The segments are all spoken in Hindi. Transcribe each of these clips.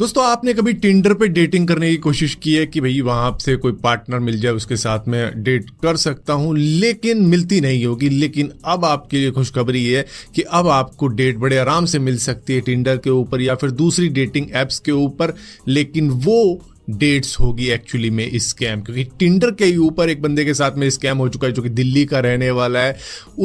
दोस्तों आपने कभी टिंडर पे डेटिंग करने की कोशिश की है कि भाई वहां से कोई पार्टनर मिल जाए उसके साथ में डेट कर सकता हूं लेकिन मिलती नहीं होगी लेकिन अब आपके लिए खुशखबरी है कि अब आपको डेट बड़े आराम से मिल सकती है टिंडर के ऊपर या फिर दूसरी डेटिंग ऐप्स के ऊपर लेकिन वो डेट्स होगी एक्चुअली में इस स्कैम क्योंकि टिंडर के ऊपर एक बंदे के साथ में स्कैम हो चुका है जो कि दिल्ली का रहने वाला है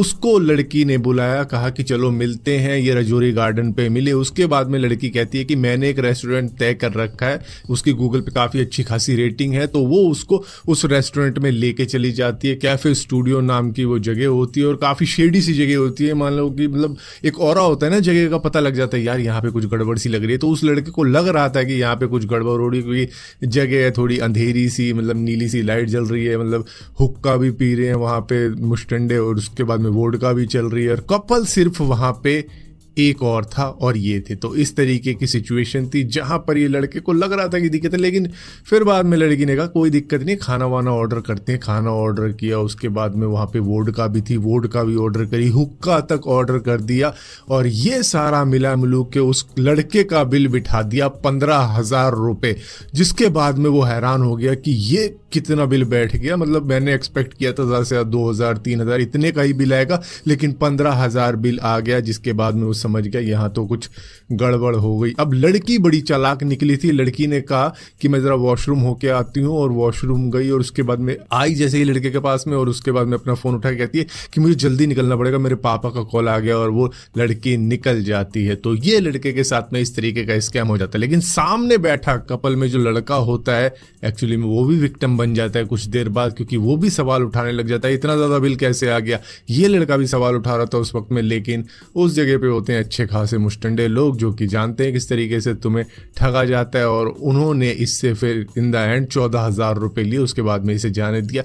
उसको लड़की ने बुलाया कहा कि चलो मिलते हैं ये रजौरी गार्डन पे मिले उसके बाद में लड़की कहती है कि मैंने एक रेस्टोरेंट तय कर रखा है उसकी गूगल पे काफ़ी अच्छी खासी रेटिंग है तो वो उसको उस रेस्टोरेंट में लेके चली जाती है कैफे स्टूडियो नाम की वो जगह होती है और काफ़ी शेडी सी जगह होती है मान लो कि मतलब एक और होता है ना जगह का पता लग जाता है यार यहाँ पे कुछ गड़बड़ सी लग रही है तो उस लड़के को लग रहा था कि यहाँ पे कुछ गड़बड़ हो रही है क्योंकि जगह है थोड़ी अंधेरी सी मतलब नीली सी लाइट जल रही है मतलब हुक्का भी पी रहे हैं वहाँ पे मुस्टंडे और उसके बाद में वोडका भी चल रही है और कपल सिर्फ वहाँ पे एक और था और ये थे तो इस तरीके की सिचुएशन थी जहाँ पर ये लड़के को लग रहा था कि दिक्कत है लेकिन फिर बाद में लड़की ने कहा कोई दिक्कत नहीं खाना वाना ऑर्डर करते हैं खाना ऑर्डर किया उसके बाद में वहाँ पे वोड का भी थी वोड का भी ऑर्डर करी हुक्का तक ऑर्डर कर दिया और ये सारा मिला मिलू के उस लड़के का बिल बिठा दिया पंद्रह हजार रुपये जिसके बाद में वो हैरान हो गया कि ये कितना बिल बैठ गया मतलब मैंने एक्सपेक्ट किया था ज़्यादा से ज़्यादा दो हज़ार तीन हज़ार इतने का ही बिल आएगा लेकिन पंद्रह हज़ार बिल आ गया जिसके बाद में उस समझ गया यहाँ तो कुछ गड़बड़ हो गई अब लड़की बड़ी चालाक निकली थी लड़की ने कहा कि मैं ज़रा वॉशरूम होके आती हूँ और वॉशरूम गई और उसके बाद में आई जैसे ही लड़के के पास में और उसके बाद में अपना फ़ोन उठा कहती है कि मुझे जल्दी निकलना पड़ेगा मेरे पापा का कॉल आ गया और वो लड़की निकल जाती है तो ये लड़के के साथ में इस तरीके का स्कैम हो जाता है लेकिन सामने बैठा कपल में जो लड़का होता है एक्चुअली में वो भी विक्टम बन जाता है कुछ देर बाद क्योंकि वो भी सवाल उठाने लग जाता है इतना ज़्यादा बिल कैसे आ गया ये लड़का भी सवाल उठा रहा था उस वक्त में लेकिन उस जगह पे होते हैं अच्छे खासे मुस्टंडे लोग जो कि जानते हैं किस तरीके से तुम्हें ठगा जाता है और उन्होंने इससे फिर इन द एंड चौदह हज़ार रुपये लिए उसके बाद में इसे जाने दिया